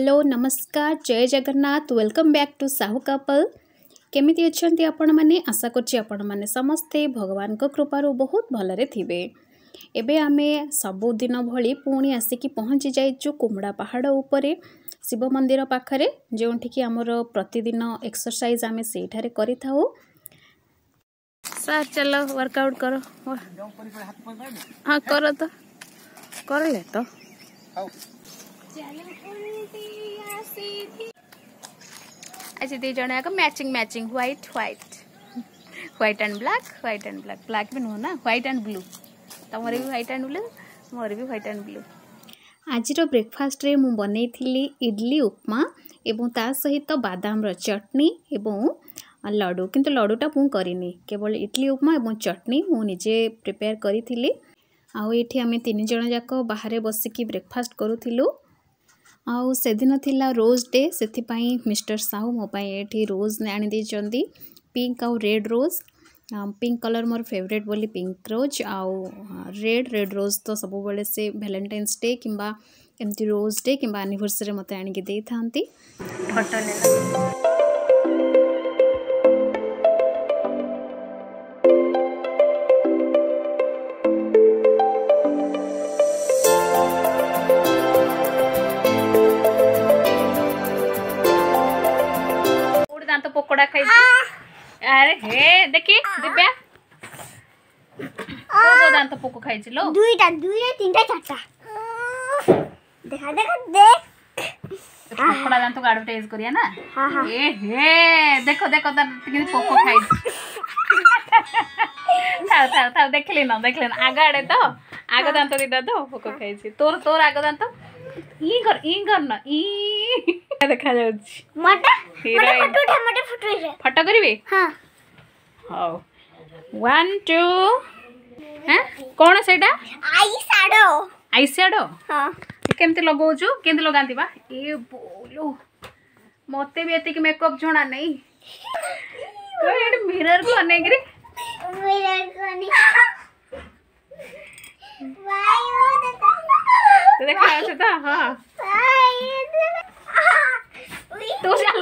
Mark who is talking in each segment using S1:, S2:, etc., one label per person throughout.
S1: hello ନମସ୍କାର ଜୟ Jagannath welcome back to Sahu couple କେମିତି ଅଛନ୍ତି ଆପଣମାନେ ଆଶା କରୁଛି ଆପଣମାନେ ସମସ୍ତେ ଭଗବାନଙ୍କ କୃପାରୁ ବହୁତ ଭଲରେ ଥିବେ ଏବେ ଆମେ ସବୁଦିନ ଭଳି ପୁଣି ଆସିକି ପହଞ୍ଚି ଯାଇଛୁ କୁମୁଡ଼ା ପାହାଡ଼ ଉପରେ ଶିବ ମନ୍ଦିର ପାଖରେ ଯେଉଁଠିକି ଆମର ପ୍ରତିଦିନ ଏକ୍ସରସାଇଜ୍ ଆମେ ସେଇଠାରେ କରିଥାଉ ସାର୍ ଚାଲ ୱାର୍କଆଉଟ୍ କର ହଁ କର ତ କରିଲେ ତ अच्छा दी जन matching matching white white white and black white and black black भी नुह ना व्हाइट एंड ब्लू तुम भी व्हाइट एंड ब्लू मोर भी व्हाइट एंड ब्लू ଆଜିର ବ୍ରେକଫାଷ୍ଟରେ ମୁଁ ବନେଇଥିଲି ଇଡ଼ଲି ଉପମା ଏବଂ ତା ସହିତ ବାଦାମର ଚଟଣି ଏବଂ ଲଡ଼ୁ କିନ୍ତୁ ଲଡ଼ୁଟା ମୁଁ କରିନି କେବଳ ଇଡ଼ଲି ଉପମା ଏବଂ ଚଟଣି ମୁଁ ନିଜେ ପ୍ରିପେୟାର କରିଥିଲି ଆଉ ଏଠି ଆମେ ତିନି ଜଣ ଯାକ ବାହାରେ ବସିକି ବ୍ରେକଫାଷ୍ଟ କରୁଥିଲୁ ଆଉ ସେଦିନ ଥିଲା ରୋଜ୍ ଡେ ସେଥିପାଇଁ ମିଷ୍ଟର୍ ସାହୁ ମୋ ପାଇଁ ଏଠି ରୋଜ୍ ଆଣିଦେଇଛନ୍ତି ପିଙ୍କ ଆଉ ରେଡ଼୍ ରୋଜ୍ ପିଙ୍କ କଲର୍ ମୋର ଫେଭରେଟ୍ ବୋଲି ପିଙ୍କ ରୋଜ୍ ଆଉ ରେଡ଼୍ ରେଡ଼୍ ରୋଜ୍ ତ ସବୁବେଳେ ସେ ଭ୍ୟାଲେଣ୍ଟାଇନ୍ସ ଡେ କିମ୍ବା ଏମିତି ରୋଜ୍ ଡେ କିମ୍ବା ଆନିଭର୍ସରୀରେ ମୋତେ ଆଣିକି ଦେଇଥାନ୍ତି ଫଟୋ ନେଲା পকোড়া খাইছি আরে হে দেখি দিব্যা কোন দান্ত পোকো খাইছিল দুইটা দুইটা তিনটা চারটা দেখা দেখা দেখ পকোড়া দান্ত গাড়ুটা ইউজ করিয়া না এ হে দেখো দেখো তার কিন্তু পোকো খাইছে থাও থাও থাও দেখলি না দেখলি না আগ আড়ে তো আগ দান্ত দিদা তো পোকো খাইছে তোর তোর আগ দান্ত ই কর ই কর না ই দেখা যাচ্ছে মোটা হিরোইন ফটো উঠা মোটা ফটো উঠা ফটো করিবে হ্যাঁ হাও 1 2 হ্যাঁ কোন সেটা আই শ্যাডো আই শ্যাডো হ্যাঁ কেমতে লগাউছো কেমতে লগান্তি বা এ বলো মতে বি এতিকি মেকআপ জনা নাই কোইড মিरर को अनेक रे मिरर को अनेक वाई वो देखा देखा अच्छा था हां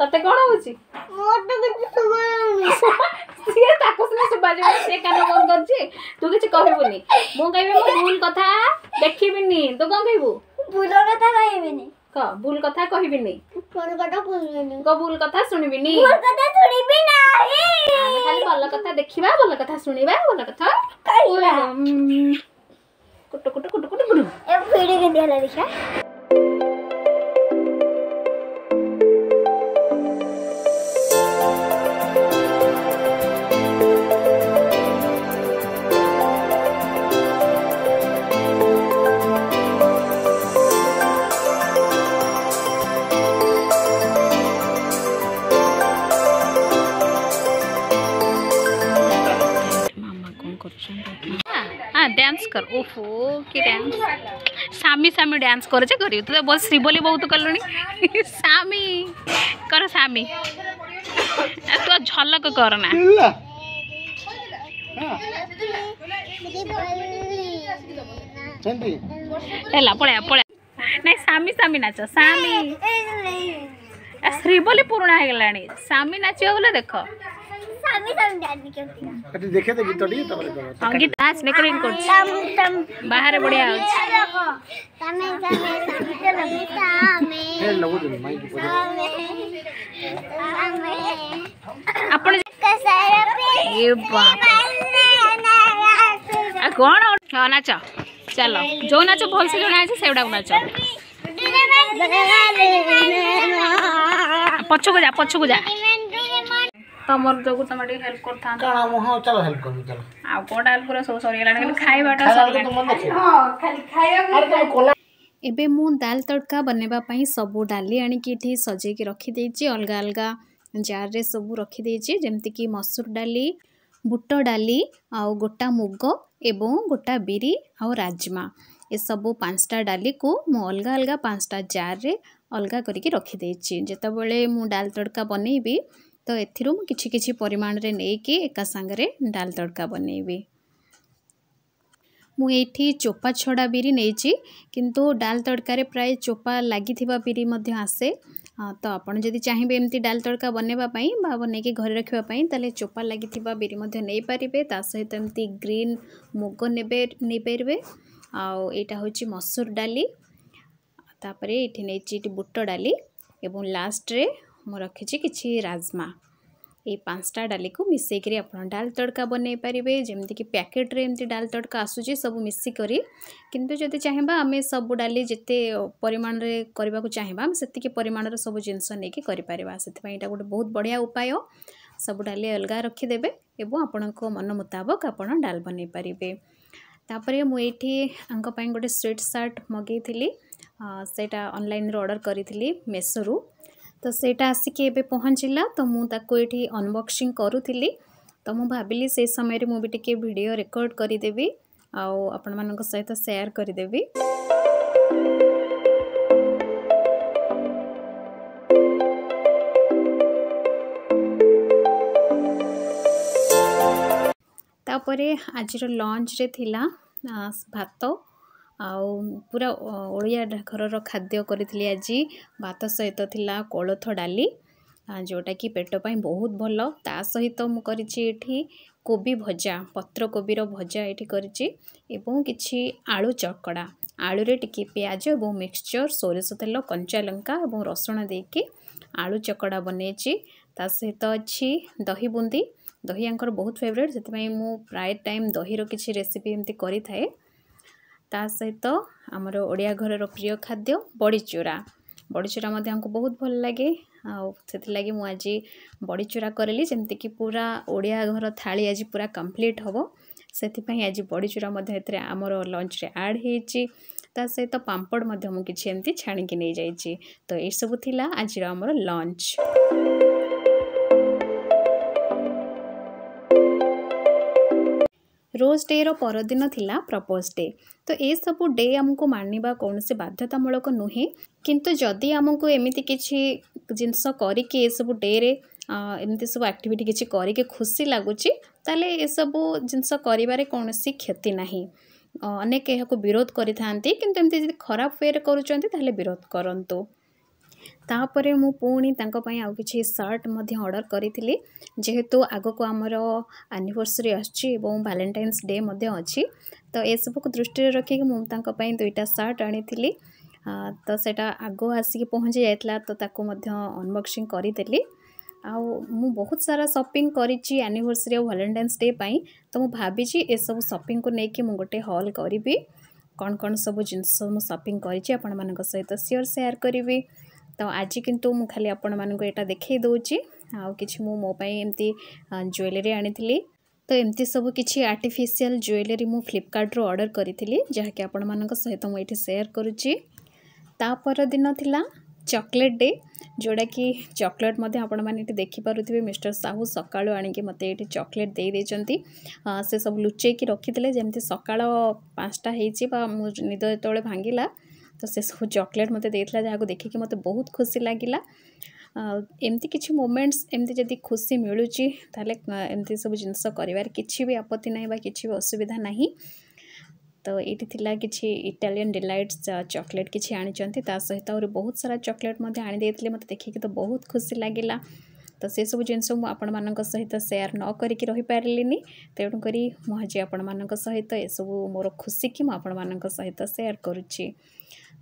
S1: ତତେ କଣ ହଉଛି ସିଏ ତାକୁ ସିନା ଶୁଭାଯିବ ସେ କାନ କଣ କରୁଛି ତୁ କିଛି କହିବୁନି ମୁଁ କହିବି ମୁଁ ଭୁଲ କଥା ଦେଖିବିନି ତୁ କଣ କହିବୁ ଭୁଲ କଥା କହିବିନି କହ ଭୁଲ କଥା କହିବିନି ଭୁଲ କଥା ଶୁଣିବିନି ଖାଲି ଭଲ କଥା ଦେଖିବା ଭଲ କଥା ଶୁଣିବା ଭଲ କଥା କୁଟୁ କୁଟୁ କୁଟୁ କୁଟୁ କୁଟୁ କେମିତି ହେଲା ଦେଖିବା डान्स कर ओफो के डान्स सामी सामी डान्स कर जे करियो तू तो बहुत श्रीबोली बहुत कलुनी सामी कर सामी तू झलक कर ना ହେଲା ପଳେଇବା ପଳେଇବା ନାଇଁ ସାମି ସାମି ନାଚ ସାମି ଶ୍ରୀବୋଲି ପୁରୁଣା ହେଇଗଲାଣି ସାମି ନାଚିବ ବୋଲେ ଦେଖ ଏଠି ଦେଖେ ଦେ ଗୀତ ଟିକେ ତାପରେ ହଁ ଗୀତ ନାଚ ରେକର୍ଡିଂ କରୁଛି ବାହାରେ ବଢିଆ ଅଛି ତମେ ତମେ ତମେ ହେ ଲଗୁ ଦେ ମାଇକ ପଡେ ଆପଣ ଏ ବାପ आ कौन हाँ नाच चल जो नाच भल से जहाँ से गुड़ा नाच पछ को जा पछ को जा ତମର ଯୋଗୁ ତମେ ଟିକେ ହେଲ୍ପ କରିଥାନ୍ତ କାରଣ ମୁଁ ହଁ ଚାଲ ହେଲ୍ପ କରିବି ଚାଲ ଆଉ କୋଉଟା ହେଲ୍ପ କରିବ ସବୁ ସରିଗଲାଣି ଖାଲି ଖାଇବାଟା ସରିଗଲାଣି ହଁ ଖାଲି ଖାଇବା ଏବେ ମୁଁ ଡାଲ ତଡ଼କା ବନେଇବା ପାଇଁ ସବୁ ଡାଲି ଆଣିକି ଏଠି ସଜେଇକି ରଖିଦେଇଛି ଅଲଗା ଅଲଗା ଜାର୍ରେ ସବୁ ରଖିଦେଇଛି ଯେମିତିକି ମସୁର ଡାଲି ବୁଟ ଡାଲି ଆଉ ଗୋଟା ମୁଗ ଏବଂ ଗୋଟା ବିରି ଆଉ ରାଜମା ଏସବୁ ପାଞ୍ଚଟା ଡାଲିକୁ ମୁଁ ଅଲଗା ଅଲଗା ପାଞ୍ଚଟା ଜାର୍ରେ ଅଲଗା କରିକି ରଖିଦେଇଛି ଯେତେବେଳେ ମୁଁ ଡାଲ ତଡ଼କା ବନେଇବି ତ ଏଥିରୁ ମୁଁ କିଛି କିଛି ପରିମାଣରେ ନେଇକି ଏକା ସାଙ୍ଗରେ ଡାଲ ତଡ଼କା ବନେଇବି ମୁଁ ଏଇଠି ଚୋପା ଛଡ଼ା ବିରି ନେଇଛି କିନ୍ତୁ ଡାଲ ତଡ଼କାରେ ପ୍ରାୟ ଚୋପା ଲାଗିଥିବା ବିରି ମଧ୍ୟ ଆସେ ତ ଆପଣ ଯଦି ଚାହିଁବେ ଏମିତି ଡାଲ ତଡ଼କା ବନେଇବା ପାଇଁ ବା ବନେଇକି ଘରେ ରଖିବା ପାଇଁ ତାହେଲେ ଚୋପା ଲାଗିଥିବା ବିରି ମଧ୍ୟ ନେଇପାରିବେ ତା ସହିତ ଏମିତି ଗ୍ରୀନ୍ ମୁଗ ନେବେ ନେଇପାରିବେ ଆଉ ଏଇଟା ହେଉଛି ମସୁର ଡାଲି ତାପରେ ଏଇଠି ନେଇଛି ଏଇଠି ବୁଟ ଡାଲି ଏବଂ ଲାଷ୍ଟରେ ମୁଁ ରଖିଛି କିଛି ରାଜମା ଏଇ ପାଞ୍ଚଟା ଡାଲିକୁ ମିଶାଇକରି ଆପଣ ଡାଲ ତଡ଼କା ବନେଇ ପାରିବେ ଯେମିତିକି ପ୍ୟାକେଟ୍ରେ ଏମିତି ଡାଲ ତଡ଼କା ଆସୁଛି ସବୁ ମିଶିକରି କିନ୍ତୁ ଯଦି ଚାହିଁବା ଆମେ ସବୁ ଡାଲି ଯେତେ ପରିମାଣରେ କରିବାକୁ ଚାହିଁବା ଆମେ ସେତିକି ପରିମାଣର ସବୁ ଜିନିଷ ନେଇକି କରିପାରିବା ସେଥିପାଇଁ ଏଇଟା ଗୋଟେ ବହୁତ ବଢ଼ିଆ ଉପାୟ ସବୁ ଡାଲି ଅଲଗା ରଖିଦେବେ ଏବଂ ଆପଣଙ୍କ ମନ ମୁତାବକ ଆପଣ ଡାଲ ବନେଇ ପାରିବେ ତାପରେ ମୁଁ ଏଇଠି ଆଙ୍କ ପାଇଁ ଗୋଟେ ସ୍ୱିଟ୍ ସାର୍ଟ ମଗେଇଥିଲି ସେଇଟା ଅନଲାଇନ୍ରୁ ଅର୍ଡ଼ର କରିଥିଲି ମେସୋରୁ ସେଇଟା ଆସିକି ଏବେ ପହଞ୍ଚିଲା ତ ମୁଁ ତାକୁ ଏଠି ଅନବକ୍ସିଂ କରୁଥିଲି ତ ମୁଁ ଭାବିଲି ସେ ସମୟରେ ମୁଁ ବି ଟିକିଏ ଭିଡ଼ିଓ ରେକର୍ଡ଼ କରିଦେବି ଆଉ ଆପଣମାନଙ୍କ ସହିତ ସେୟାର କରିଦେବି ତାପରେ ଆଜିର ଲଞ୍ଚରେ ଥିଲା ଭାତ ଆଉ ପୁରା ଓଡ଼ିଆ ଘରର ଖାଦ୍ୟ କରିଥିଲି ଆଜି ଭାତ ସହିତ ଥିଲା କୋଳଥ ଡାଲି ଯେଉଁଟାକି ପେଟ ପାଇଁ ବହୁତ ଭଲ ତା ସହିତ ମୁଁ କରିଛି ଏଠି କୋବି ଭଜା ପତ୍ରକୋବିର ଭଜା ଏଠି କରିଛି ଏବଂ କିଛି ଆଳୁ ଚକଡ଼ା ଆଳୁରେ ଟିକେ ପିଆଜ ଏବଂ ମିକ୍ସଚର୍ ସୋରିଷ ତେଲ କଞ୍ଚା ଲଙ୍କା ଏବଂ ରସୁଣ ଦେଇକି ଆଳୁ ଚକଡ଼ା ବନେଇଛି ତା ସହିତ ଅଛି ଦହି ବୁନ୍ଦି ଦହି ଆଙ୍କର ବହୁତ ଫେଭରେଟ୍ ସେଥିପାଇଁ ମୁଁ ପ୍ରାୟ ଟାଇମ୍ ଦହିର କିଛି ରେସିପି ଏମିତି କରିଥାଏ ତା ସହିତ ଆମର ଓଡ଼ିଆ ଘରର ପ୍ରିୟ ଖାଦ୍ୟ ବଡ଼ିଚୁରା ବଡ଼ିଚୁରା ମଧ୍ୟ ଆମକୁ ବହୁତ ଭଲ ଲାଗେ ଆଉ ସେଥିଲାଗି ମୁଁ ଆଜି ବଡ଼ିଚୁରା କରିଲି ଯେମିତିକି ପୁରା ଓଡ଼ିଆ ଘର ଥାଳି ଆଜି ପୁରା କମ୍ପ୍ଲିଟ୍ ହେବ ସେଥିପାଇଁ ଆଜି ବଡ଼ିଚୁରା ମଧ୍ୟ ଏଥିରେ ଆମର ଲଞ୍ଚରେ ଆଡ଼୍ ହେଇଛି ତା ସହିତ ପାମ୍ପଡ଼ ମଧ୍ୟ ମୁଁ କିଛି ଏମିତି ଛାଣିକି ନେଇଯାଇଛି ତ ଏସବୁ ଥିଲା ଆଜିର ଆମର ଲଞ୍ଚ ରୋଜ୍ ଡେ'ର ପରଦିନ ଥିଲା ପ୍ରପୋଜ୍ ଡେ ତ ଏସବୁ ଡେ ଆମକୁ ମାନିବା କୌଣସି ବାଧ୍ୟତାମୂଳକ ନୁହେଁ କିନ୍ତୁ ଯଦି ଆମକୁ ଏମିତି କିଛି ଜିନିଷ କରିକି ଏସବୁ ଡେ'ରେ ଏମିତି ସବୁ ଆକ୍ଟିଭିଟି କିଛି କରିକି ଖୁସି ଲାଗୁଛି ତାହେଲେ ଏସବୁ ଜିନିଷ କରିବାରେ କୌଣସି କ୍ଷତି ନାହିଁ ଅନେକ ଏହାକୁ ବିରୋଧ କରିଥାନ୍ତି କିନ୍ତୁ ଏମିତି ଯଦି ଖରାପ ୱେରେ କରୁଛନ୍ତି ତାହେଲେ ବିରୋଧ କରନ୍ତୁ ତାପରେ ମୁଁ ପୁଣି ତାଙ୍କ ପାଇଁ ଆଉ କିଛି ସାର୍ଟ ମଧ୍ୟ ଅର୍ଡ଼ର କରିଥିଲି ଯେହେତୁ ଆଗକୁ ଆମର ଆନିଭର୍ସରୀ ଆସୁଛି ଏବଂ ଭାଲେଣ୍ଟାଇନ୍ସ ଡେ ମଧ୍ୟ ଅଛି ତ ଏସବୁକୁ ଦୃଷ୍ଟିରେ ରଖିକି ମୁଁ ତାଙ୍କ ପାଇଁ ଦୁଇଟା ସାର୍ଟ ଆଣିଥିଲି ତ ସେଇଟା ଆଗ ଆସିକି ପହଞ୍ଚି ଯାଇଥିଲା ତ ତାକୁ ମଧ୍ୟ ଅନବକ୍ସିଂ କରିଦେଲି ଆଉ ମୁଁ ବହୁତ ସାରା ସପିଂ କରିଛି ଆନିଭର୍ସରୀ ଆଉ ଭାଲେଣ୍ଟାଇନ୍ସ ଡେ ପାଇଁ ତ ମୁଁ ଭାବିଛି ଏସବୁ ସପିଂକୁ ନେଇକି ମୁଁ ଗୋଟେ ହଲ୍ କରିବି କ'ଣ କ'ଣ ସବୁ ଜିନିଷ ମୁଁ ସପିଂ କରିଛି ଆପଣମାନଙ୍କ ସହିତ ସିଓର୍ ସେୟାର କରିବି तो आज कितु मुझे खाली आपण मानक देखे दूसरी आई एमती ज्वेलरी आनी तो एमती सब किसी आर्टिफिशियाल ज्वेलरी मुझे रु अर्डर करी जहाँकि आपण मान सहित मुझे सेयार करपर दिन था चकोलेट डे जोड़ा कि चकोलेट मैं मैंने देखिपे मिस्टर साहू सका आणिक मत ये चकोलेट दे से सब लुचे रखी थे जमी सका पाँचटा हो निद जो भांगा ତ ସେସବୁ ଚକୋଲେଟ୍ ମୋତେ ଦେଇଥିଲା ଯାହାକୁ ଦେଖିକି ମୋତେ ବହୁତ ଖୁସି ଲାଗିଲା ଏମିତି କିଛି ମୋମେଣ୍ଟସ୍ ଏମିତି ଯଦି ଖୁସି ମିଳୁଛି ତାହେଲେ ଏମିତି ସବୁ ଜିନିଷ କରିବାରେ କିଛି ବି ଆପତ୍ତି ନାହିଁ ବା କିଛି ବି ଅସୁବିଧା ନାହିଁ ତ ଏଇଠି ଥିଲା କିଛି ଇଟାଲିଆନ୍ ଡିଲାଇଟ୍ସ ଚକୋଲେଟ୍ କିଛି ଆଣିଛନ୍ତି ତା ସହିତ ଆହୁରି ବହୁତ ସାରା ଚକୋଲେଟ୍ ମଧ୍ୟ ଆଣିଦେଇଥିଲେ ମୋତେ ଦେଖିକି ତ ବହୁତ ଖୁସି ଲାଗିଲା ତ ସେସବୁ ଜିନିଷ ମୁଁ ଆପଣମାନଙ୍କ ସହିତ ସେୟାର ନ କରିକି ରହିପାରିଲିନି ତେଣୁକରି ମୁଁ ଆଜି ଆପଣମାନଙ୍କ ସହିତ ଏସବୁ ମୋର ଖୁସିକି ମୁଁ ଆପଣମାନଙ୍କ ସହିତ ସେୟାର କରୁଛି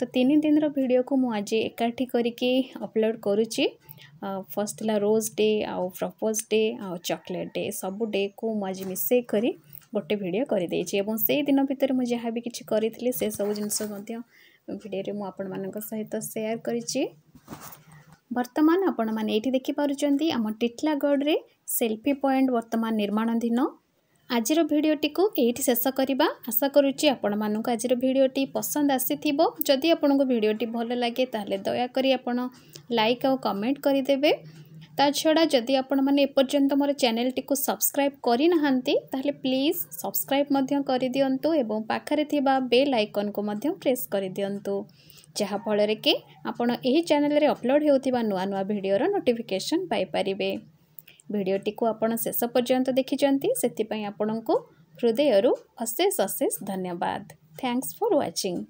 S1: ତ ତିନି ଦିନର ଭିଡ଼ିଓକୁ ମୁଁ ଆଜି ଏକାଠି କରିକି ଅପଲୋଡ଼ କରୁଛି ଫର୍ଷ୍ଟ ଥିଲା ରୋଜ୍ ଡେ ଆଉ ପ୍ରପୋଜ୍ ଡେ ଆଉ ଚକୋଲେଟ୍ ଡେ ସବୁ ଡେକୁ ମୁଁ ଆଜି ମିଶାଇ କରି ଗୋଟେ ଭିଡ଼ିଓ କରିଦେଇଛି ଏବଂ ସେଇ ଦିନ ଭିତରେ ମୁଁ ଯାହା ବି କିଛି କରିଥିଲି ସେସବୁ ଜିନିଷ ମଧ୍ୟ ଭିଡ଼ିଓରେ ମୁଁ ଆପଣମାନଙ୍କ ସହିତ ସେୟାର କରିଛି ବର୍ତ୍ତମାନ ଆପଣମାନେ ଏଇଠି ଦେଖିପାରୁଛନ୍ତି ଆମ ଟିଟଲାଗଡ଼ରେ ସେଲ୍ଫି ପଏଣ୍ଟ ବର୍ତ୍ତମାନ ନିର୍ମାଣାଧୀନ ଆଜିର ଭିଡ଼ିଓଟିକୁ ଏଇଠି ଶେଷ କରିବା ଆଶା କରୁଛି ଆପଣମାନଙ୍କୁ ଆଜିର ଭିଡ଼ିଓଟି ପସନ୍ଦ ଆସିଥିବ ଯଦି ଆପଣଙ୍କୁ ଭିଡ଼ିଓଟି ଭଲ ଲାଗେ ତାହେଲେ ଦୟାକରି ଆପଣ ଲାଇକ୍ ଆଉ କମେଣ୍ଟ କରିଦେବେ ତା ଛଡ଼ା ଯଦି ଆପଣମାନେ ଏପର୍ଯ୍ୟନ୍ତ ମୋର ଚ୍ୟାନେଲଟିକୁ ସବସ୍କ୍ରାଇବ୍ କରିନାହାନ୍ତି ତାହେଲେ ପ୍ଲିଜ୍ ସବସ୍କ୍ରାଇବ୍ ମଧ୍ୟ କରିଦିଅନ୍ତୁ ଏବଂ ପାଖରେ ଥିବା ବେଲ୍ ଆଇକନ୍କୁ ମଧ୍ୟ ପ୍ରେସ୍ କରିଦିଅନ୍ତୁ ଯାହାଫଳରେ କି ଆପଣ ଏହି ଚ୍ୟାନେଲରେ ଅପଲୋଡ଼ ହେଉଥିବା ନୂଆ ନୂଆ ଭିଡ଼ିଓର ନୋଟିଫିକେସନ୍ ପାଇପାରିବେ भिडटी को आपड़ शेष पर्यटन देखी से आपण को हृदय अशेष अशेष धन्यवाद थैंक्स फर व्वाचिंग